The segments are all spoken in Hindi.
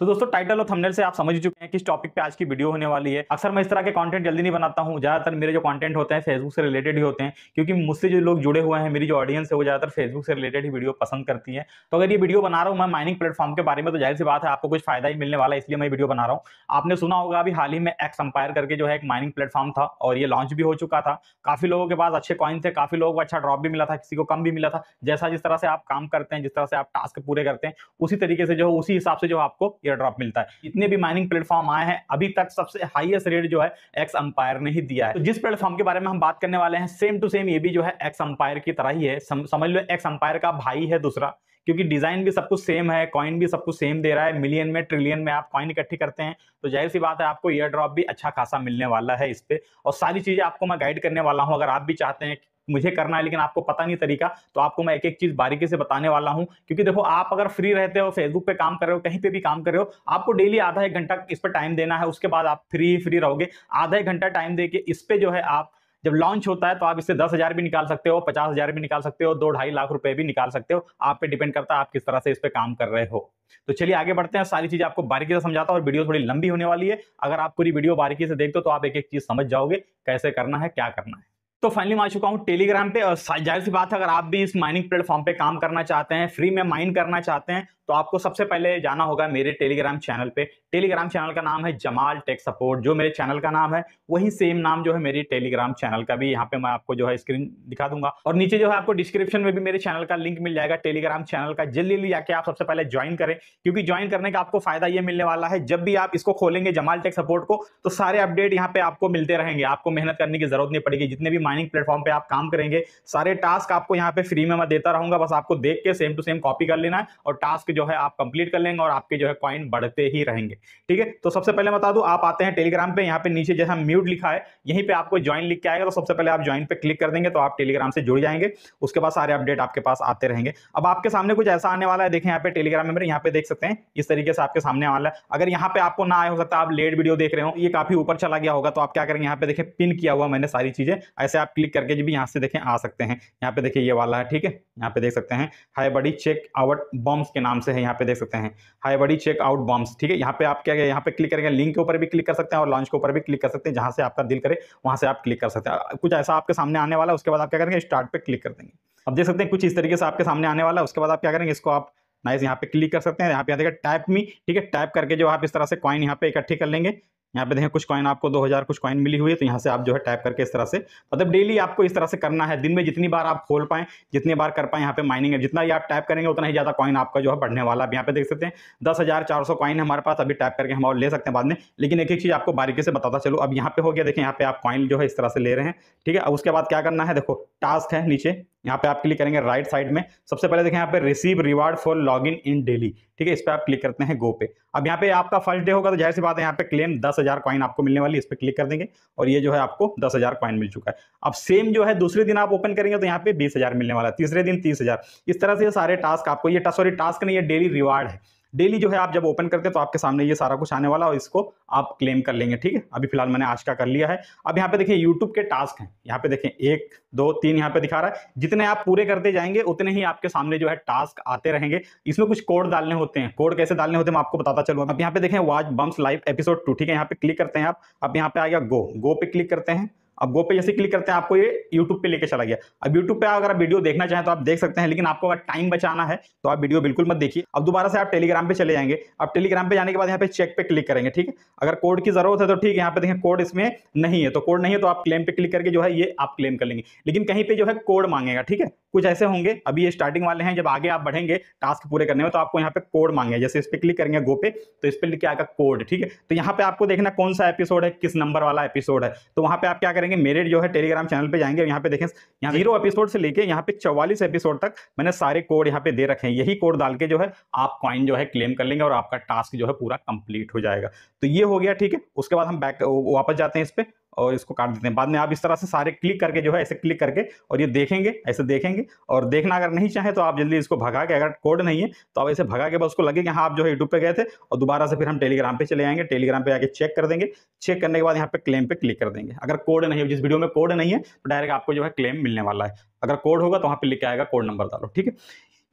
तो दोस्तों टाइटल और थंबनेल से आप समझ चुके हैं किस टॉपिक पे आज की वीडियो होने वाली है अक्सर मैं इस तरह के कंटेंट जल्दी नहीं बनाता हूँ ज्यादातर मेरे जो कंटेंट होते हैं फेसबुक से रिलेटेड ही होते हैं क्योंकि मुझसे जो लोग जुड़े हुए हैं मेरी जो ऑडियंस है वो ज्यादातर फेसबुक से रिलेटेड ही वीडियो पसंद करती है तो अगर ये वीडियो बना रहा हूँ मैं माइनिंग प्लेटफॉर्म के बारे में तो जाहिर सी बात है आपको कुछ फायदा ही मिलने वाला है इसलिए मैं वीडियो बना रहा हूँ आपने सुना होगा अभी हाल ही में एक्स एम्पायर करके जो है एक माइनिंग प्लेटफॉर्म था और ये लॉन्च भी हो चुका था काफी लोगों के पास अच्छे कॉइन थे काफी लोगों को अच्छा ड्रॉप भी मिला था किसी को कम भी मिला था जैसा जिस तरह से आप काम करते हैं जिस तरह से आप टास्क पूरे करते हैं उसी तरीके से जो है उसी हिसाब से जो आपको एयर ड्रॉप मिलता है इतने भी माइनिंग प्लेटफॉर्म आए हैं अभी तक सबसे हाईएस्ट रेट जो है एक्स अंपायर ने ही दिया है तो जिस प्लेटफॉर्म के बारे में हम बात करने वाले हैं सेम टू सेम ये भी जो है एक्स अंपायर की तरह ही है सम, समझ लो एक्स अंपायर का भाई है दूसरा क्योंकि डिजाइन भी सब कुछ सेम है कॉइन भी सब कुछ सेम दे रहा है मिलियन में ट्रिलियन में आप कॉइन इकट्ठी करते हैं तो जाहिर सी बात है आपको ईयर ड्रॉप भी अच्छा खासा मिलने वाला है इस पर और सारी चीज़ें आपको मैं गाइड करने वाला हूं अगर आप भी चाहते हैं मुझे करना है लेकिन आपको पता नहीं तरीका तो आपको मैं एक एक चीज बारीकी से बताने वाला हूं क्योंकि देखो आप अगर फ्री रहते हो फेसबुक पे काम कर रहे हो कहीं पे भी काम कर रहे हो आपको डेली आधा एक घंटा इस पर टाइम देना है उसके बाद आप फ्री फ्री रहोगे आधा एक घंटा टाइम दे इस पर जो है आप जब लॉन्च होता है तो आप इससे दस हजार भी निकाल सकते हो पचास हजार भी निकाल सकते हो दो ढाई लाख रुपए भी निकाल सकते हो आप पे डिपेंड करता है आप किस तरह से इस पे काम कर रहे हो तो चलिए आगे बढ़ते हैं सारी चीजें आपको बारीकी से समझाता हूं और वीडियो थोड़ी लंबी होने वाली है अगर आप पूरी वीडियो बारीकी से देखते हो तो आप एक एक चीज समझ जाओगे कैसे करना है क्या करना है तो फाइनली मैं आ चुका हूँ टेलीग्राम पे और जाहिर सी बात है अगर आप भी इस माइनिंग प्लेटफॉर्म पे काम करना चाहते हैं फ्री में माइन करना चाहते हैं तो आपको सबसे पहले जाना होगा मेरे टेलीग्राम चैनल पे टेलीग्राम चैनल का नाम है जमाल टेक सपोर्ट जो मेरे चैनल का नाम है वही सेम नाम जो है मेरी टेलीग्राम चैनल का भी यहाँ पे मैं आपको जो है स्क्रीन दिखा दूंगा और नीचे जो है आपको डिस्क्रिप्शन में भी मेरे चैनल का लिंक मिल जाएगा टेलीग्राम चैनल का जल्दी जल्दी जाके आप सबसे पहले ज्वाइन करें क्योंकि ज्वाइन करने का आपको फायदा ये मिलने वाला है जब भी आप इसको खोलेंगे जमाल टेक सपोर्ट को तो सारे अपडेट यहाँ पे आपको मिलते रहेंगे आपको मेहनत करने की जरूरत नहीं पड़ेगी जितने भी माइनिंग प्लेटफॉर्म पे आप काम करेंगे सारे टास्क आपको यहाँ पे फ्री में मैं देता रहूंगा बस आपको देख के सेम टू सेम कॉपी कर लेना है और टास्क जो है आप कंप्लीट कर लेंगे और आपके जो है कॉइन बढ़ते ही रहेंगे ठीक है तो सबसे पहले बता दू आप आते हैं टेलीग्राम पे यहाँ पे नीचे जैसा म्यूट लिखा है यहीं पर आपको ज्वाइन लिख के आएगा तो सबसे पहले आप ज्वाइन पे क्लिक कर देंगे तो आप टेलीग्राम से जुड़ जाएंगे उसके बाद सारे अपडेट आपके पास आते रहेंगे अब आपके सामने कुछ ऐसा आने वाला है देखें यहाँ पे टेलीग्राम में यहाँ पे देख सकते हैं इस तरीके से आपके सामने वाला है अगर यहाँ पे आपको ना आया हो सकता आप लेट वीडियो देख रहे हो ये काफी ऊपर चला गया होगा तो आप क्या करेंगे यहाँ पे देखें पिन किया हुआ मैंने सारी चीजें ऐसे ऐसे आप क्लिक करके भी यहाँ से देखें आ सकते हैं यहाँ पे देखिए ये वाला है ठीक है यहाँ पे देख सकते हैं hi buddy check out bombs के नाम से है यहाँ पे देख सकते हैं hi buddy check out bombs ठीक है यहाँ पे आप क्या यहाँ पे क्लिक करेंगे लिंक के ऊपर भी क्लिक कर सकते हैं और लॉन्च के ऊपर भी क्लिक कर सकते हैं जहाँ से आपका दिल करे वहाँ से आप क्लिक कर सकते हैं कुछ ऐसा आपके सामने आने वाला है उसके बाद आप क्या करेंगे स्टार्ट पर क्लिक कर देंगे अब देख सकते हैं कुछ इस तरीके से आपके सामने आने वाला है उसके बाद आप क्या करेंगे इसको आप नाइस यहाँ पे क्लिक कर सकते हैं यहाँ पे देखिए टैप मी ठीक है टैप करके जो आप इस तरह से कॉइन यहाँ पे इकट्ठी कर लेंगे यहाँ पे देखें कुछ कॉइन आपको 2000 कुछ कॉइन मिली हुई है तो यहाँ से आप जो है टाइप करके इस तरह से मतलब तो डेली आपको इस तरह से करना है दिन में जितनी बार आप खोल पाएं जितनी बार कर पाए यहाँ पे माइनिंग है जितना ही आप टाइप करेंगे उतना ही ज़्यादा कॉइन आपका जो है बढ़ने वाला है यहाँ पे देख सकते हैं दस हज़ार चार सौ कॉइन हमारे पास अभी टाइप करके हम और ले सकते हैं बाद में लेकिन एक एक चीज़ आपको बारीकी से बताता चलो अब यहाँ पे हो गया देखें यहाँ पे आप कॉइन जो है इस तरह से ले रहे हैं ठीक है अब उसके बाद क्या करना है देखो टास्क है नीचे यहाँ पे आप क्लिक करेंगे राइट साइड में सबसे पहले देखें यहाँ पे receive reward for logging in daily ठीक है इस पर आप क्लिक करते हैं गो पे अब यहाँ पे आपका फर्स्ट डे होगा तो जाहिर सी बात है यहाँ पे क्लेम दस हज़ार कॉइन आपको मिलने वाली इस पर क्लिक कर देंगे और ये जो है आपको दस हज़ार कॉइन मिल चुका है अब सेम जो है दूसरे दिन आप ओपन करेंगे तो यहाँ पे बीस हज़ार मिलने वाला है तीसरे दिन तीस हज़ार इस तरह से सारे टास्क आपको ये सॉरी टास्क नहीं ये डेली रिवार्ड है डेली जो है आप जब ओपन करते हैं तो आपके सामने ये सारा कुछ आने वाला और इसको आप क्लेम कर लेंगे ठीक है अभी फिलहाल मैंने आज का कर लिया है अब यहाँ पे देखिए यूट्यूब के टास्क हैं यहाँ पे देखें एक दो तीन यहाँ पे दिखा रहा है जितने आप पूरे करते जाएंगे उतने ही आपके सामने जो है टास्क आते रहेंगे इसमें कुछ कोड डालने होते हैं कोड कैसे डालने होते हैं मैं आपको बताता चलूँ अब यहाँ पे देखें watch bums live episode two ठीक है यहाँ पे क्लिक करते हैं आप अब यहाँ पे आ गया गो गो पे क्लिक करते हैं अब गो पे जैसे क्लिक करते हैं आपको ये यूट्यूब पे लेके चला गया अब यूट्यूब पे अगर आप वीडियो देखना चाहें तो आप देख सकते हैं लेकिन आपको अगर टाइम बचाना है तो आप वीडियो बिल्कुल मत देखिए अब दोबारा से आप टेलीग्राम पे चले जाएंगे अब टेलीग्राम पे जाने के बाद यहाँ पे चेक पे क्लिक करेंगे ठीक है अगर कोड की जरूरत है तो ठीक है यहाँ पे देखें कोड इसमें नहीं है तो कोड नहीं है तो आप क्लेम पे क्लिक करके जो है ये आप क्लेम कर लेंगे लेकिन कहीं पर जो है कोड मांगेगा ठीक है कुछ ऐसे होंगे अभी ये स्टार्टिंग वाले हैं जब आगे आप बढ़ेंगे टास्क पूरे करने में तो आपको यहाँ पे कोड मांगे जैसे इस पर क्लिक करेंगे गो पे तो इस पर लिख के आएगा कोड ठीक है तो यहाँ पे आपको देखना कौन सा एपिसोड है किस नंबर वाला एपिसोड है तो वहाँ पे आप क्या करें करेंगे मेरे जो है टेलीग्राम चैनल पे जाएंगे यहाँ पे देखें यहाँ जीरो एपिसोड से लेके यहाँ पे चौवालीस एपिसोड तक मैंने सारे कोड यहाँ पे दे रखे हैं यही कोड डाल के जो है आप कॉइन जो है क्लेम कर लेंगे और आपका टास्क जो है पूरा कंप्लीट हो जाएगा तो ये हो गया ठीक है उसके बाद हम बैक वापस जाते हैं इस पर और इसको काट देते हैं बाद में आप इस तरह से सारे क्लिक करके जो है ऐसे क्लिक करके और ये देखेंगे ऐसे देखेंगे और देखना अगर नहीं चाहे तो आप जल्दी इसको भगा के अगर कोड नहीं है तो आप ऐसे भगा के बस उसको लगेगा हाँ आप जो है यूट्यूब पर गए थे और दोबारा से फिर हम टेलीग्राम पर चले आएंगे टेलीग्राम पर आके चेक कर देंगे चेक करने के बाद यहाँ पर क्लेम पर क्लिक कर देंगे अगर कोड नहीं है जिस वीडियो में कोड नहीं है तो डायरेक्ट आपको जो है क्लेम मिलने वाला है अगर कोड होगा तो वहाँ पर लिखा आएगा कोड नंबर डालो ठीक है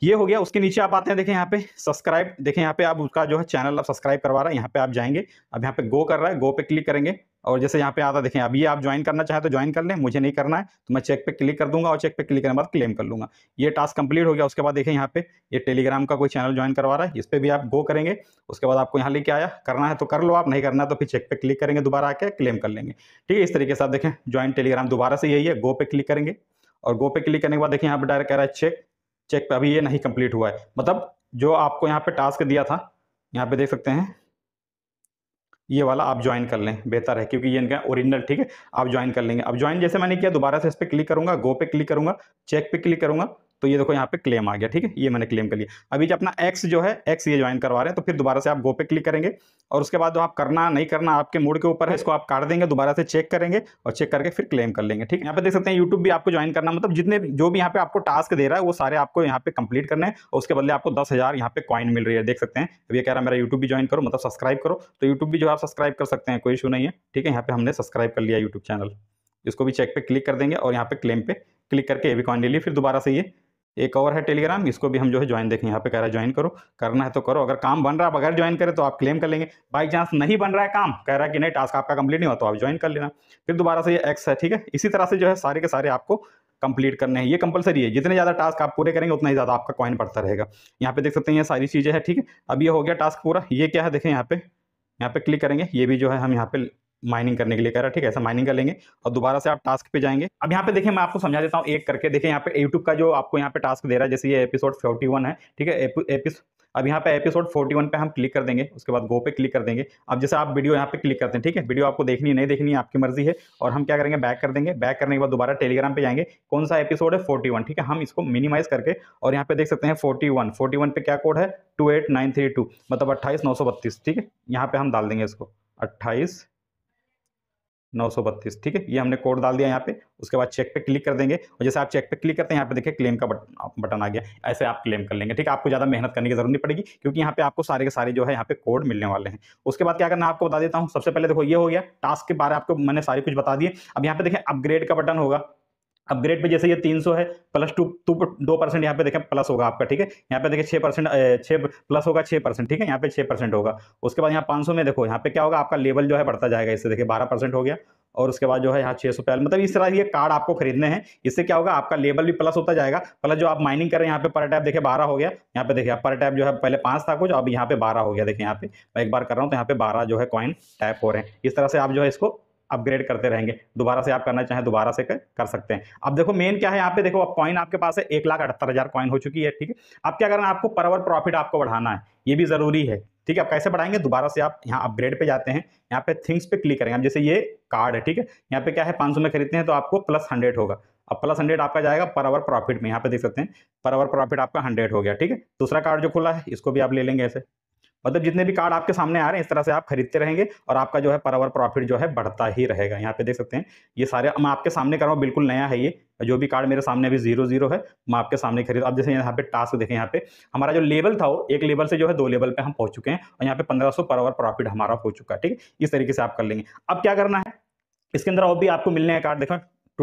ये हो गया उसके नीचे आप आते हैं देखें यहाँ पे सब्सक्राइब देखें यहाँ पे आप उसका जो है चैनल आप सब्सक्राइब करवा रहा है यहाँ पे आप जाएंगे अब यहाँ पे गो कर रहा है गो पे क्लिक करेंगे और जैसे यहाँ पे आता देखें अब ये आप ज्वाइन करना चाहे तो ज्वाइन कर लें मुझे नहीं करना है तो मैं चेक पे क्लिक कर दूंगा और चेक पे क्लिक करने के बाद क्लेम कर लूँगा ये टास्क कंप्लीट हो गया उसके बाद देखें यहाँ पे ये टेलीग्राम का कोई चैनल ज्वाइन करवा रहा है इस पर भी आप गो करेंगे उसके बाद आपको यहाँ लेके आया करना है तो कर लो आप नहीं करना तो फिर चेक पे क्लिक करेंगे दोबारा आके क्लेम कर लेंगे ठीक है इस तरीके से आप देखें ज्वाइन टेलीग्राम दोबारा से यही है गो पे क्लिक करेंगे और गो पे क्लिक करने के बाद देखें यहाँ पर डायरेक्ट कह रहा है चेक चेक पे अभी ये नहीं कंप्लीट हुआ है मतलब जो आपको यहाँ पे टास्क दिया था यहाँ पे देख सकते हैं ये वाला आप ज्वाइन कर लें बेहतर है क्योंकि ये इनका ओरिजिनल ठीक है आप ज्वाइन कर लेंगे अब ज्वाइन जैसे मैंने किया दोबारा से इस पर क्लिक करूंगा गो पे क्लिक करूंगा चेक पे क्लिक करूंगा तो ये देखो यहाँ पे क्लेम आ गया ठीक है ये मैंने क्लेम कर लिया अभी जो अपना एक्स जो है एक्स ये ज्वाइन करवा रहे हैं तो फिर दोबारा से आप गो पे क्लिक करेंगे और उसके बाद जो आप करना नहीं करना आपके मूड के ऊपर है इसको आप काट देंगे दोबारा से चेक करेंगे और चेक करके फिर क्लेम कर लेंगे ठीक है यहाँ पे देख सकते हैं यूट्यूब भी आपको ज्वाइन करना मतलब जितने जो भी यहाँ पे आपको टास्क दे रहा है वो सारे आपको यहाँ पे कंप्लीट करने हैं और उसके बदले आपको दस हज़ार यहाँ पे कॉइन मिल रही है देख सकते हैं अब ये कह रहा है मेरा यूट्यूब भी ज्वाइन करो मतलब सब्सक्राइब करो तो यूट्यूब भी जो आप सब्सक्राइब कर सकते हैं कोई इशू नहीं है ठीक है यहाँ पे हमने सब्सक्राइब कर लिया यूट्यूब चैनल इसको भी चेक पे क्लिक कर देंगे और यहाँ पे क्लेम पे क्लिक करके ये भी कॉइन ले लिए फिर दोबारा से ये एक और है टेलीग्राम इसको भी हम जो है ज्वाइन देखें यहाँ पे कह रहा है ज्वाइन करो करना है तो करो अगर काम बन रहा है अगर ज्वाइन करें तो आप क्लेम कर लेंगे बाई चांस नहीं बन रहा है काम कह रहा है कि नहीं टास्क आपका कंप्लीट नहीं हुआ तो आप ज्वाइन कर लेना फिर दोबारा से ये एक्स है ठीक है इसी तरह से जो है सारे के सारे आपको कंप्लीट करने हैं ये कंपलसरी है जितने ज़्यादा टास्क आप पूरे करेंगे उतना ही ज़्यादा आपका कॉइन बढ़ता रहेगा यहाँ पे देख सकते हैं ये सारी चीज़ें हैं ठीक है अब ये हो गया टास्क पूरा ये क्या है देखें यहाँ पे यहाँ पे क्लिक करेंगे ये भी जो है हम यहाँ पे माइनिंग करने के लिए कह रहा है ठीक है ऐसा माइनिंग कर लेंगे और दोबारा से आप टास्क पे जाएंगे अब यहाँ पे देखिए मैं आपको समझा देता हूँ एक करके देखिए यहाँ पे यूट्यूब का जो आपको यहाँ पे टास्क दे रहा है जैसे ये एपिसोड फोर्टी वन है ठीक है एपिस अब यहाँ पे एपिसोड 41 पे हम क्लिक कर देंगे उसके बाद गो पे क्लिक कर देंगे अब जैसे आप वीडियो यहाँ पे क्लिक करते हैं ठीक है वीडियो आपको देखनी नहीं देखनी आपकी मर्जी है और हम क्या करेंगे बैक कर देंगे बैक करने के बाद दोबारा टेलीग्राम पे जाएंगे कौन सा एपिसोड है 41 ठीक है हम इसको मिनिमाइज करके और यहाँ पे देख सकते हैं फोर्टी वन फोर्टी वन क्या कोड है टू मतलब अट्ठाईस ठीक है यहाँ पे हम डाल देंगे इसको अट्ठाईस नौ सौ बत्तीस ठीक है ये हमने कोड डाल दिया यहाँ पे उसके बाद चेक पे क्लिक कर देंगे और जैसे आप चेक पे क्लिक करते हैं यहाँ पे देखिए क्लेम का बटन आ गया ऐसे आप क्लेम कर लेंगे ठीक है आपको ज़्यादा मेहनत करने की जरूरत नहीं पड़ेगी क्योंकि यहाँ पे आपको सारे के सारे जो है यहाँ पे कोड मिलने वाले हैं उसके बाद क्या करना आपको बता देता हूँ सबसे पहले देखो ये हो गया टास्क के बारे में आपको मैंने सारी कुछ बता दिए अब यहाँ पे देखें अपग्रेड का बटन होगा अपग्रेड पे जैसे ये 300 है प्लस टू टू दो परसेंट यहाँ पे देखें प्लस होगा आपका ठीक है यहाँ पे देखें छः परसेंट छः प्लस होगा छः परसेंट ठीक है यहाँ पे छः परसेंट होगा उसके बाद यहाँ पाँच सौ में देखो यहाँ पे क्या होगा आपका लेवल जो है बढ़ता जाएगा इससे देखिए बारह परसेंट हो गया और उसके बाद जो है यहाँ छः सौ मतलब इस तरह ये कार्ड आपको खरीदने हैं इससे क्या होगा आपका लेवल भी प्लस होता जाएगा प्लस जो आप माइनिंग कर रहे हैं यहाँ पे पर टैप देखिए बारह हो गया यहाँ पे देखिए आप पर टैप जो है पहले पाँच था कुछ अब यहाँ पे बारह हो गया देखिए यहाँ पे मैं एक बार कर रहा हूँ तो यहाँ पे बारह जो है कॉइन टैप हो रहे हैं इस तरह से आप जो है इसको अपग्रेड करते रहेंगे दोबारा से आप करना चाहें दोबारा से कर सकते हैं अब देखो मेन क्या है यहाँ पे देखो अब कॉइन आपके पास है एक लाख अठहत्तर हज़ार कॉइन हो चुकी है ठीक है अब क्या करना आपको पर आवर प्रॉफिट आपको बढ़ाना है ये भी ज़रूरी है ठीक है अब कैसे बढ़ाएंगे दोबारा से आप यहाँ अपग्रेड पे जाते हैं यहाँ पे थिंग्स पे क्लिक करेंगे अब जैसे ये कार्ड है ठीक है यहाँ पे क्या है 500 में खरीदते हैं तो आपको प्लस हंड्रेड होगा अब प्लस हंड्रेड आपका जाएगा पर आवर प्रॉफिट में यहाँ पे देख सकते हैं पर आवर प्रॉफिट आपका हंड्रेड हो गया ठीक है दूसरा कार्ड जो खुला है इसको भी आप ले लेंगे ऐसे मतलब जितने भी कार्ड आपके सामने आ रहे हैं इस तरह से आप खरीदते रहेंगे और आपका जो है पर आवर प्रॉफिट जो है बढ़ता ही रहेगा यहाँ पे देख सकते हैं ये सारे मैं आपके सामने कर रहा हूँ बिल्कुल नया है ये जो भी कार्ड मेरे सामने अभी जीरो जीरो है मैं आपके सामने खरीद अब जैसे यहाँ पे टास्क देखें यहाँ पे हमारा जो लेवल था वो एक लेवल से जो है दो लेवल पे हम पहुंच चुके हैं और यहाँ पे पंद्रह सौ पर आवर प्रॉफिट हमारा हो चुका है ठीक है इस तरीके से आप कर लेंगे अब क्या करना है इसके अंदर और भी आपको मिलने का कार्ड देखो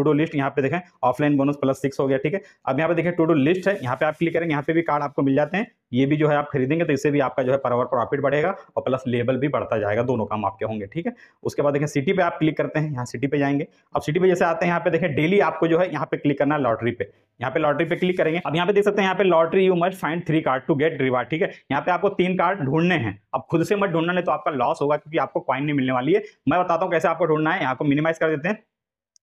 टू लिस्ट यहाँ पे देखें ऑफलाइन बोनस प्लस सिक्स हो गया ठीक है अब यहाँ पे देखें टू लिस्ट है यहाँ पे आप क्लिक करेंगे यहाँ पे भी कार्ड आपको मिल जाते हैं ये भी जो है आप खरीदेंगे तो इससे भी आपका जो है पर प्रॉफिट बढ़ेगा और प्लस लेवल भी बढ़ता जाएगा दोनों काम आपके होंगे ठीक है उसके बाद देखें सिटी पे आप क्लिक करते हैं यहाँ सिटी पे जाएंगे अब सिटी पे जैसे आते हैं यहाँ पे देखें डेली आपको जो है यहाँ पे क्लिक करना लॉटरी पे यहाँ पे लॉटरी पे क्लिक करेंगे अब यहाँ पे देख सकते हैं यहाँ पे lottery you must find three card to get reward ठीक है यहाँ पे आपको तीन कार्ड ढूंढने हैं अब खुद से मत ढूंढना नहीं तो आपका लॉस होगा क्योंकि आपको क्वाइन नहीं मिलने वाली है मैं बताता हूँ कैसे आपको ढूंढना है यहाँ को मिनिमाइज कर देते हैं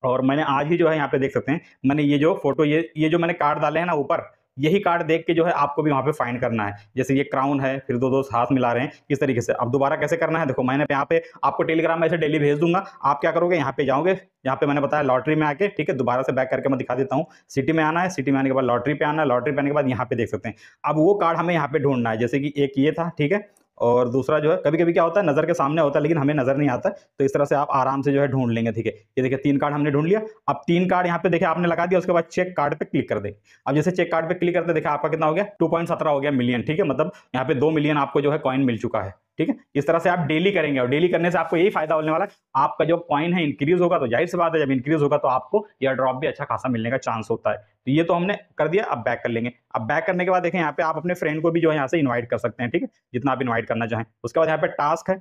और मैंने आज ही जो है यहाँ पे देख सकते हैं मैंने ये जो फोटो ये ये जो मैंने कार्ड डाले हैं ना ऊपर यही कार्ड देख के जो है आपको भी वहाँ पे फाइंड करना है जैसे ये क्राउन है फिर दो दोस्त हाथ मिला रहे हैं इस तरीके से अब दोबारा कैसे करना है देखो मैंने यहाँ पे आपको टेलीग्राम में ऐसे डेली भेज दूंगा आप क्या करोगे यहाँ पे जाओगे यहाँ पे मैंने बताया लॉटरी में आके ठीक है दोबारा से बैक करके मैं दिखा देता हूँ सिटी में आना है सिटी में आने के बाद लॉटरी पे आना है लॉटरी पे आने के बाद यहाँ पे देख सकते हैं अब वो कार्ड हमें यहाँ पे ढूंढना है जैसे कि एक ये था ठीक है और दूसरा जो है कभी कभी क्या होता है नज़र के सामने होता है लेकिन हमें नज़र नहीं आता तो इस तरह से आप आराम से जो है ढूंढ लेंगे ठीक है ये देखिए तीन कार्ड हमने ढूंढ लिया अब तीन कार्ड यहाँ पे देखिए आपने लगा दिया उसके बाद चेक कार्ड पे क्लिक कर दे अब जैसे चेक कार्ड पे क्लिक करते देखिए आपका कितना हो गया टू हो गया मिलियन ठीक है मतलब यहाँ पे दो मिलियन आपको जो है कॉइन मिल चुका है ठीक है इस तरह से आप डेली करेंगे और डेली करने से आपको यही फायदा होने वाला है आपका जो कॉइन है इंक्रीज होगा तो जाहिर सी बात है जब इंक्रीज होगा तो आपको यह ड्रॉप भी अच्छा खासा मिलने का चांस होता है तो ये तो हमने कर दिया अब बैक कर लेंगे अब बैक करने के बाद देखें यहाँ पे आप अपने फ्रेंड को भी जो है यहाँ से इन्वाइट कर सकते हैं ठीक है जितना आप इन्वाइट करना चाहें उसके बाद यहाँ पे टास्क है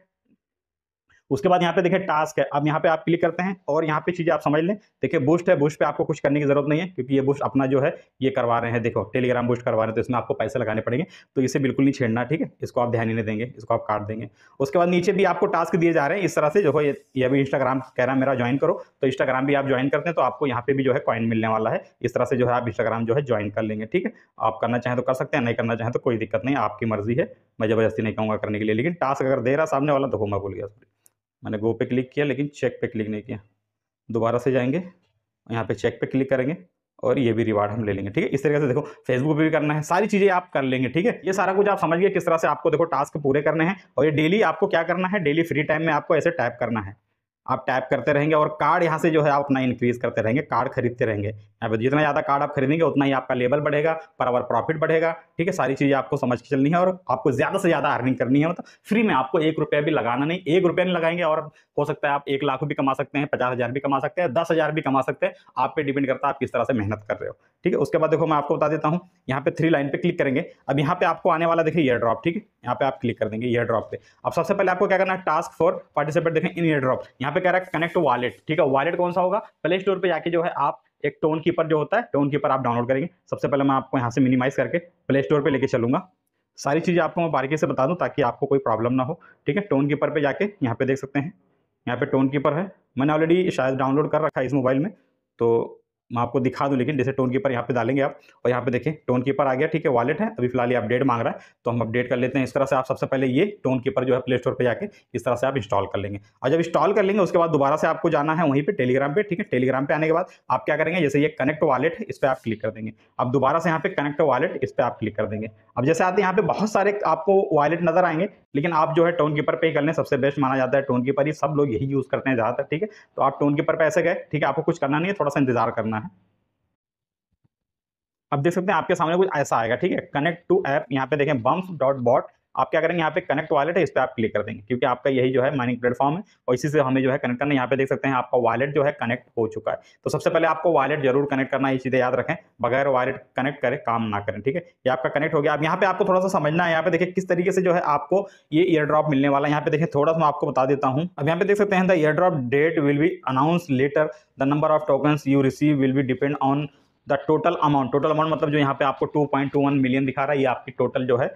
उसके बाद यहाँ पे देखें टास्क है अब यहाँ पे आप क्लिक करते हैं और यहाँ पे चीज़ें आप समझ लें देखिए बूस्ट है बूस्ट पे आपको कुछ करने की जरूरत नहीं है क्योंकि ये बूस्ट अपना जो है ये करवा रहे हैं देखो टेलीग्राम बूस्ट करवा रहे हैं तो इसमें आपको पैसे लगाने पड़ेंगे तो इसे बिल्कुल नहीं छेड़ना ठीक है इसको आप ध्यान ही नहीं देंगे इसको आप काट देंगे उसके बाद नीचे भी आपको टास्क दिए जा रहे हैं इस तरह से जो है ये अभी इंस्टाग्राम कह रहा है मेरा ज्वाइन करो तो इंस्टाग्राम भी आप ज्वाइन करते हैं तो आपको यहाँ पे भी जो है कॉइन मिलने वाला है इस तरह से जो है आप इंस्टाग्राम जो है ज्वाइन कर लेंगे ठीक है आप करना चाहें तो कर सकते हैं नहीं करना चाहें तो कोई दिक्कत नहीं आपकी मर्जी है मैं जबरदस्ती नहीं कहूँगा करने के लिए लेकिन टास्क अगर दे रहा सामने वाला तो मैं बोल गया मैंने गो पे क्लिक किया लेकिन चेक पे क्लिक नहीं किया दोबारा से जाएंगे यहाँ पे चेक पे क्लिक करेंगे और ये भी रिवार्ड हम ले लेंगे ठीक है इस तरीके से देखो फेसबुक पे भी करना है सारी चीज़ें आप कर लेंगे ठीक है ये सारा कुछ आप समझिए किस तरह से आपको देखो टास्क पूरे करने हैं और ये डेली आपको क्या करना है डेली फ्री टाइम में आपको ऐसे टाइप करना है आप टाइप करते रहेंगे और कार्ड यहाँ से जो है आप अपना इंक्रीज़ करते रहेंगे कार्ड खरीदते रहेंगे यहाँ पर जितना ज़्यादा कार्ड आप खरीदेंगे उतना ही आपका लेवल बढ़ेगा पर आवर प्रॉफिट बढ़ेगा ठीक है सारी चीज़ें आपको समझ के चलनी है और आपको ज़्यादा से ज़्यादा अर्निंग करनी है मतलब फ्री में आपको एक रुपया भी लगाना नहीं एक रुपया नहीं लगाएंगे और हो सकता है आप एक लाख भी कमा सकते हैं पचास हज़ार भी कमा सकते हैं दस हज़ार भी कमा सकते हैं आप पर डिपेंड करता है आप किस तरह से मेहनत कर रहे हो ठीक है उसके बाद देखो मैं आपको बता देता हूँ यहाँ पर थ्री लाइन पे क्लिक करेंगे अब यहाँ पे आपको आने वाला देखिए ईयर ड्रॉप ठीक है यहाँ पे आप क्लिक कर देंगे ईयर ड्रॉप पर अब सबसे पहले आपको क्या करना है टास्क फॉर पार्टिसिपेट देखें इन ईयर ड्रॉप यहाँ पे कह रहा है कनेक्ट वॉलेट ठीक है वॉलेट कौन सा होगा प्ले स्टोर पर जाके जो है आप एक टोन कीपर जो होता है टोन कीपर आप डाउनलोड करेंगे सबसे पहले मैं आपको यहाँ से मिनिमाइज करके प्ले स्टोर पर लेके चलूंगा सारी चीज़ें आपको मैं बारीकी से बता दूँ ताकि आपको कोई प्रॉब्लम ना हो ठीक है टोन कीपर पर जाके यहाँ पे देख सकते हैं यहाँ पे टोन कीपर है मैंने ऑलरेडी शायद डाउनलोड कर रखा है इस मोबाइल में तो मैं आपको दिखा दूँ लेकिन जैसे टोन कीपर यहाँ पे डालेंगे आप और यहाँ पे देखें टोन कीपर आ गया ठीक है वॉलेट है अभी फिलहाल ये अपडेट मांग रहा है तो हम अपडेट कर लेते हैं इस तरह से आप सबसे पहले ये टोन कीपर जो है प्ले स्टोर पर जाकर इस तरह से आप इंस्टॉल कर लेंगे और जब इंस्टॉल कर लेंगे उसके बाद दोबारा से आपको जाना है वहीं पर टेलीग्राम पर ठीक है टेलीग्राम पर आने के बाद आप क्या करेंगे जैसे ये कनेक्ट वॉलेट है इस पर आप क्लिक कर देंगे अब दोबारा से यहाँ पे कनेक्ट वॉलेट इस पर आप क्लिक कर देंगे अब जैसे आते हैं यहाँ पे बहुत सारे आपको वॉलेट नजर आएंगे लेकिन आप जो है टोन कीपर पे ही कर लें सबसे बेस्ट माना जाता है टोन कीपर ही सब लोग यही यूज़ करते हैं ज़्यादातर ठीक है तो आप टोन कीपर पे ऐसे गए ठीक है आपको कुछ करना नहीं है थोड़ा सा इंतजार करना है अब देख सकते हैं आपके सामने कुछ ऐसा आएगा ठीक है कनेक्ट टू ऐप यहाँ पे देखें बम्स डॉट बॉट आप क्या करेंगे यहाँ पे कनेक्ट वॉलेट है इस पर आप क्लिक कर देंगे क्योंकि आपका यही जो है माइनिंग प्लेटफॉर्म है और इसी से हमें जो है कनेक्ट करना यहाँ पे देख सकते हैं आपका वॉलेट जो है कनेक्ट हो चुका है तो सबसे पहले आपको वॉलेट जरूर कनेक्ट करना है चीज़ें याद रखें बगैर वॉलेट कनेक्ट करें काम ना करें ठीक है ये आपका कनेक्ट हो गया अब यहाँ पे आपको थोड़ा सा समझना है यहाँ पे देखिए किस तरीके से जो है आपको ये ईयर ड्रॉप मिलने वाला है यहाँ पे देखिए थोड़ा सा मैं आपको बता देता हूँ अब यहाँ पे देख सकते हैं the airdrop date will be announce later the number of token you receive will be depend on the total amount total amount मतलब जो यहाँ पे आपको 2.21 मिलियन दिखा रहा है ये आपकी टोटल जो है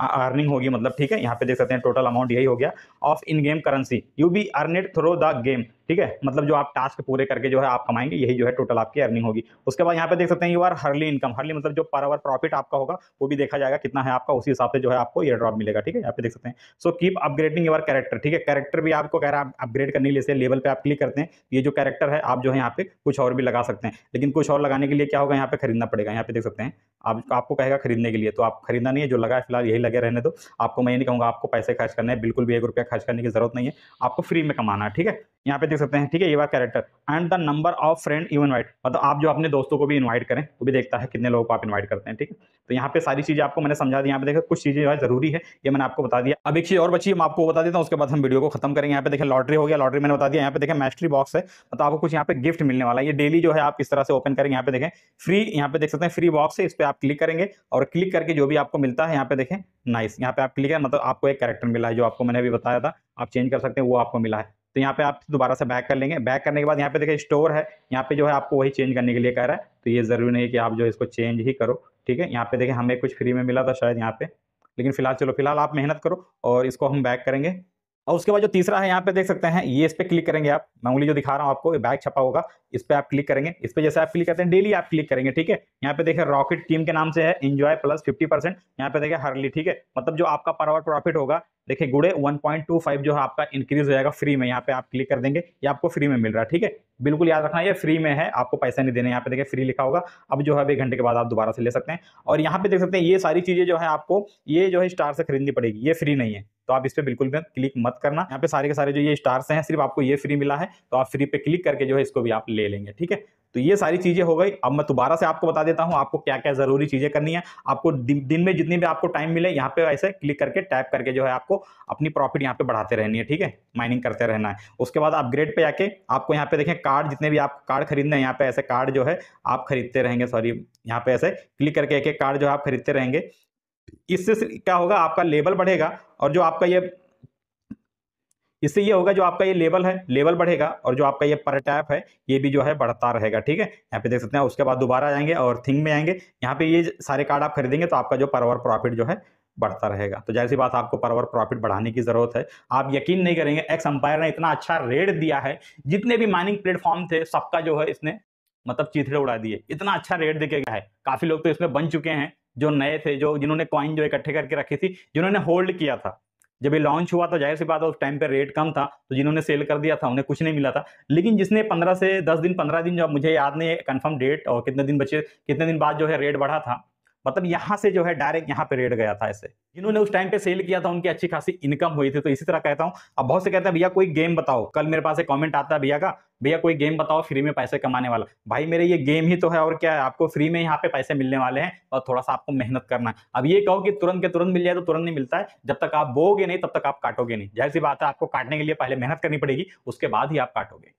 अर्निंग होगी मतलब ठीक है यहाँ पे देख सकते हैं टोटल अमाउंट यही हो गया of in game currency you be earned through the game ठीक है मतलब जो आप टास्क पूरे करके जो है आप कमाएंगे यही जो है टोटल आपकी अर्निंग होगी उसके बाद यहाँ पे देख सकते हैं you are hourly income hourly मतलब जो पर आवर प्रॉफिट आपका होगा वो भी देखा जाएगा कितना है आपका उसी हिसाब से जो है आपको ईयर ड्रॉप मिलेगा ठीक है यहाँ पे देख सकते हैं so keep upgrading your character ठीक है कैरेक्टर भी आपको कह रहा है अपग्रेड करने के लिए लेवल पर आप क्लिक करते हैं ये जो कैरेक्टर है आप जो है यहाँ पे कुछ और भी लगा सकते हैं लेकिन कुछ और लगाने के लिए क्या होगा यहाँ पे खरीदना पड़ेगा यहाँ पे देख सकते हैं आप आपको कहेगा खरीदने के लिए तो आप खरीदना नहीं है जो लगा है फिलहाल यही लगे रहने दो आपको मैं ये नहीं कहूँगा आपको पैसे खर्च करने हैं बिल्कुल भी एक रुपया खर्च करने की जरूरत नहीं है आपको फ्री में कमाना है ठीक है यहाँ पे देख सकते हैं ठीक है ये बात character and the number of friend you invite मतलब आप जो अपने दोस्तों को भी इनवाइट करें वो भी देखता है कितने लोगों को आप इनवाइट करते हैं ठीक है तो यहाँ पे सारी चीज़ें आपको मैंने समझा दी यहाँ पे देखा कुछ चीज़ें जो है जरूरी है ये मैंने आपको बता दिया अब एक चीज़ और बची मैं आपको बता देता हूँ उसके बाद हम वीडियो को खत्म करेंगे यहाँ पे देखें लॉटरी हो गया लॉटरी मैंने बता दिया यहाँ पे देखें मैस्ट्री बॉक्स है मतलब आपको कुछ यहाँ पे गिफ्ट मिलने वाला है ये डेली जो है आप इस तरह से ओपन करेंगे यहाँ पे देखें फ्री यहाँ पे देख सकते हैं फ्री बॉक्स है इस पर आप क्लिक करेंगे और क्लिक करके जो भी आपको मिलता है यहाँ पे देखें नाइस यहाँ पे आप क्लिक है मतलब आपको एक कैरेक्टर मिला है जो आपको मैंने अभी बताया था आप चेंज कर सकते हैं वो आपको मिला है तो यहाँ पे आप दोबारा से बैक कर लेंगे बैक करने के बाद यहाँ पे देखिए स्टोर है यहाँ पे जो है आपको वही चेंज करने के लिए कह रहा है तो ये ज़रूरी नहीं कि आप जो इसको चेंज ही करो ठीक है यहाँ पे देखिए हमें कुछ फ्री में मिला था शायद यहाँ पे लेकिन फिलहाल चलो फिलहाल आप मेहनत करो और इसको हम बैक करेंगे और उसके बाद जो तीसरा है यहाँ पे देख सकते हैं ये इस पर क्लिक करेंगे आप मैं उंगली जो दिखा रहा हूँ आपको बैग छपा होगा इस पर आप क्लिक करेंगे इस पर जैसे आप क्लिक करते हैं डेली आप क्लिक करेंगे ठीक है यहाँ पे देखिए रॉकेट टीम के नाम से है इंजॉय प्लस फिफ्टी परसेंट यहाँ पे देखिए हरली ठीक है मतलब जो आपका पर आवर प्रॉफिट होगा देखिए गुड़े वन जो है आपका इंक्रीज हो जाएगा फ्री में यहाँ पे आप क्लिक कर देंगे ये आपको फ्री में मिल रहा है ठीक है बिल्कुल याद रखना ये फ्री में है आपको पैसा नहीं देने यहाँ पे देखिए फ्री लिखा होगा अब जो है अभी घंटे के बाद आप दोबारा से ले सकते हैं और यहाँ पे देख सकते हैं ये सारी चीज़ें जो है आपको ये जो है स्टार से खरीदनी पड़ेगी ये फ्री नहीं है तो आप इस पर बिल्कुल भी क्लिक मत करना यहाँ पे सारे के सारे जो ये स्टार्स हैं सिर्फ आपको ये फ्री मिला है तो आप फ्री पे क्लिक करके जो है इसको भी आप ले लेंगे ठीक है तो ये सारी चीज़ें हो गई अब मैं दोबारा से आपको बता देता हूँ आपको क्या क्या ज़रूरी चीज़ें करनी है आपको दिन में जितनी भी आपको टाइम मिले यहाँ पे ऐसे क्लिक करके टैप करके जो है आपको अपनी प्रॉफिट यहाँ पे बढ़ाते रहनी है ठीक है माइनिंग करते रहना है उसके बाद अपग्रेड पे आके आपको यहाँ पे देखें कार्ड जितने भी आप कार्ड खरीदने हैं यहाँ पे ऐसे कार्ड जो है आप खरीदते रहेंगे सॉरी यहाँ पे ऐसे क्लिक करके एक एक कार्ड जो है आप खरीदते रहेंगे इससे क्या होगा आपका लेवल बढ़ेगा और जो आपका ये इससे ये होगा जो आपका ये लेवल है लेवल बढ़ेगा और जो आपका ये पर टैप है ये भी जो है बढ़ता रहेगा ठीक है यहाँ पे देख सकते हैं उसके बाद दोबारा आएंगे और थिंग में आएंगे यहाँ पे ये सारे कार्ड आप खरीदेंगे तो आपका जो पर प्रॉफिट जो है बढ़ता रहेगा तो जैसी बात आपको पर आवर प्रॉफिट बढ़ाने की जरूरत है आप यकीन नहीं करेंगे एक्स अंपायर ने इतना अच्छा रेट दिया है जितने भी माइनिंग प्लेटफॉर्म थे सबका जो है इसने मतलब चीथड़े उड़ा दिए इतना अच्छा रेट देखेगा गया है काफी लोग तो इसमें बन चुके हैं जो नए थे जो जिन्होंने कॉइन जो इकट्ठे करके रखी थी जिन्होंने होल्ड किया था जब ये लॉन्च हुआ तो जाहिर सी बात है उस टाइम पे रेट कम था तो जिन्होंने सेल कर दिया था उन्हें कुछ नहीं मिला था लेकिन जिसने 15 से 10 दिन 15 दिन जो मुझे याद नहीं है कंफर्म डेट और कितने दिन बचे कितने दिन बाद जो है रेट बढ़ा था मतलब यहाँ से जो है डायरेक्ट यहाँ पे रेट गया था ऐसे जिन्होंने उस टाइम पे सेल किया था उनकी अच्छी खासी इनकम हुई थी तो इसी तरह कहता हूँ अब बहुत से कहते हैं भैया कोई गेम बताओ कल मेरे पास एक कमेंट आता है भैया का भैया कोई गेम बताओ फ्री में पैसे कमाने वाला भाई मेरे ये गेम ही तो है और क्या है आपको फ्री में यहाँ पे पैसे मिलने वाले हैं और थोड़ा सा आपको मेहनत करना है अब ये कहो कि तुरंत के तुरंत मिल जाए तो तुरंत नहीं मिलता है जब तक आप बोगे नहीं तब तक आप काटोगे नहीं जाहिर सी बात है आपको काटने के लिए पहले मेहनत करनी पड़ेगी उसके बाद ही आप काटोगे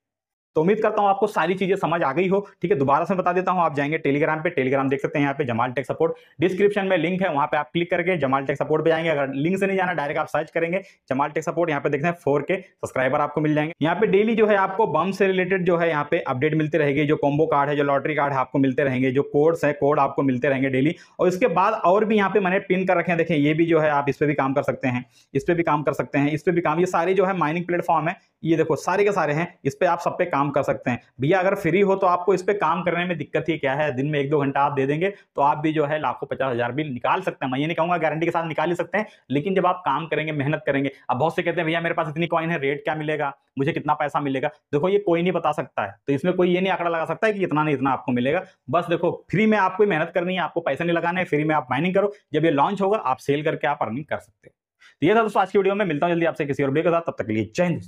तो उम्मीद करता हूँ आपको सारी चीज़ें समझ आ गई हो ठीक है दोबारा से बता देता हूँ आप जाएंगे टेलीग्राम पे टेलीग्राम देख सकते हैं यहाँ पे जमाल टेक सपोर्ट डिस्क्रिप्शन में लिंक है वहाँ पे आप क्लिक करके जमाल टेक सपोर्ट पे जाएंगे अगर लिंक से नहीं जाना डायरेक्ट आप सर्च करेंगे जमाल टेक सपोर्ट यहाँ पे देखते हैं फोर के सब्सक्राइबर आपको मिल जाएंगे यहाँ पे डेली जो है आपको बम से रिलेटेड जो है यहाँ पे अपडेट मिलते रहेगी जो कॉम्बो कार्ड है जो लॉटरी कार्ड है आपको मिलते रहेंगे जो कोड्स है कोड आपको मिलते रहेंगे डेली और इसके बाद और भी यहाँ पे मैंने पिन कर रखे हैं देखें ये भी जो है आप इस पर भी काम कर सकते हैं इस पर भी काम कर सकते हैं इस पर भी काम ये सारे जो है माइनिंग प्लेटफॉर्म है ये देखो सारे के सारे हैं इस पर आप सब पे काम काम कर सकते हैं भैया अगर फ्री हो तो आपको इस पर काम करने में दिक्कत ही क्या है दिन में एक दो घंटा आप दे देंगे तो आप भी जो है लाखों पचास हज़ार भी निकाल सकते हैं मैं ये नहीं कहूँगा गारंटी के साथ निकाल ही सकते हैं लेकिन जब आप काम करेंगे मेहनत करेंगे अब बहुत से कहते हैं भैया मेरे पास इतनी कॉइन है रेट क्या मिलेगा मुझे कितना पैसा मिलेगा देखो ये कोई नहीं बता सकता है तो इसमें कोई ये नहीं आंकड़ा लगा सकता है कि इतना नहीं इतना आपको मिलेगा बस देखो फ्री में आपको मेहनत करनी है आपको पैसे नहीं लगाना है फ्री में आप माइनिंग करो जब ये लॉन्च होगा आप सेल करके आप अर्निंग कर सकते हैं तो ये था दोस्तों आज की वीडियो में मिलता हूँ जल्दी आपसे किसी और वीडियो के साथ तब तक के लिए जय दोस्तों